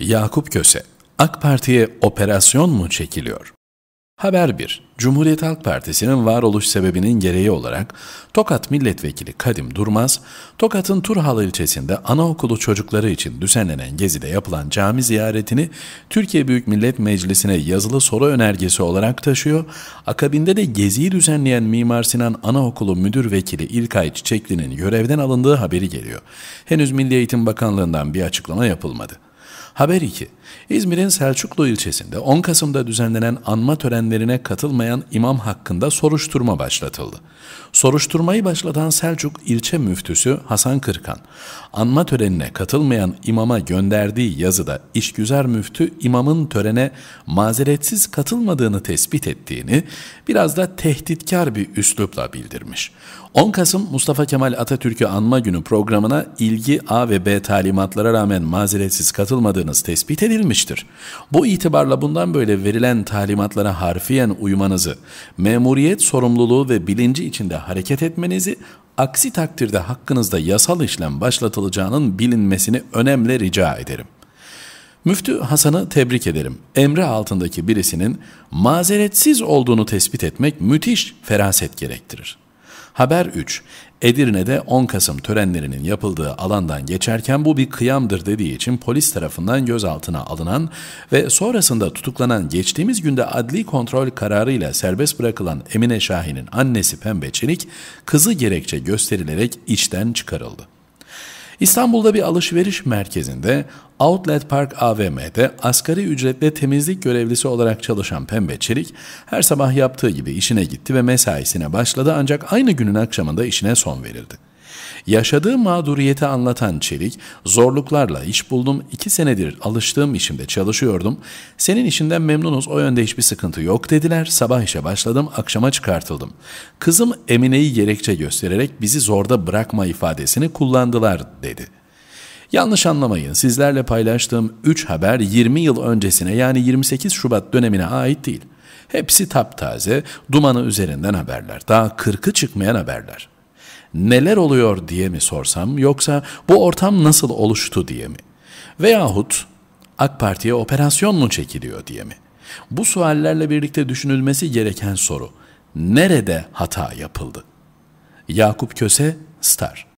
Yakup Köse, AK Parti'ye operasyon mu çekiliyor? Haber 1. Cumhuriyet Halk Partisi'nin varoluş sebebinin gereği olarak Tokat Milletvekili Kadim Durmaz, Tokat'ın Turhal ilçesinde anaokulu çocukları için düzenlenen gezide yapılan cami ziyaretini Türkiye Büyük Millet Meclisi'ne yazılı soru önergesi olarak taşıyor, akabinde de geziyi düzenleyen Mimar Sinan Anaokulu Müdür Vekili İlkay Çiçekli'nin görevden alındığı haberi geliyor. Henüz Milli Eğitim Bakanlığı'ndan bir açıklama yapılmadı. Haber 2. İzmir'in Selçuklu ilçesinde 10 Kasım'da düzenlenen anma törenlerine katılmayan imam hakkında soruşturma başlatıldı. Soruşturmayı başlatan Selçuk ilçe müftüsü Hasan Kırkan, anma törenine katılmayan imama gönderdiği yazıda işgüzar müftü imamın törene mazeretsiz katılmadığını tespit ettiğini biraz da tehditkar bir üslupla bildirmiş. 10 Kasım Mustafa Kemal Atatürk'ü anma günü programına ilgi A ve B talimatlara rağmen mazeretsiz katılmadığını olmadığınız tespit edilmiştir. Bu itibarla bundan böyle verilen talimatlara harfiyen uymanızı, memuriyet sorumluluğu ve bilinci içinde hareket etmenizi, aksi takdirde hakkınızda yasal işlem başlatılacağının bilinmesini önemli rica ederim. Müftü Hasan'ı tebrik ederim. Emre altındaki birisinin mazeretsiz olduğunu tespit etmek müthiş feraset gerektirir.'' Haber 3. Edirne'de 10 Kasım törenlerinin yapıldığı alandan geçerken bu bir kıyamdır dediği için polis tarafından gözaltına alınan ve sonrasında tutuklanan geçtiğimiz günde adli kontrol kararıyla serbest bırakılan Emine Şahin'in annesi Pembe Çelik, kızı gerekçe gösterilerek işten çıkarıldı. İstanbul'da bir alışveriş merkezinde Outlet Park AVM'de asgari ücretle temizlik görevlisi olarak çalışan Pembe Çelik her sabah yaptığı gibi işine gitti ve mesaisine başladı ancak aynı günün akşamında işine son verildi. Yaşadığı mağduriyeti anlatan Çelik, zorluklarla iş buldum, iki senedir alıştığım işimde çalışıyordum, senin işinden memnunuz o yönde hiçbir sıkıntı yok dediler, sabah işe başladım, akşama çıkartıldım. Kızım Emine'yi gerekçe göstererek bizi zorda bırakma ifadesini kullandılar dedi.'' Yanlış anlamayın sizlerle paylaştığım 3 haber 20 yıl öncesine yani 28 Şubat dönemine ait değil. Hepsi taptaze, dumanı üzerinden haberler, daha kırkı çıkmayan haberler neler oluyor diye mi sorsam yoksa bu ortam nasıl oluştu diye mi? Veyahut AK Parti'ye operasyon mu çekiliyor diye mi? Bu suallerle birlikte düşünülmesi gereken soru. Nerede hata yapıldı? Yakup Köse, Star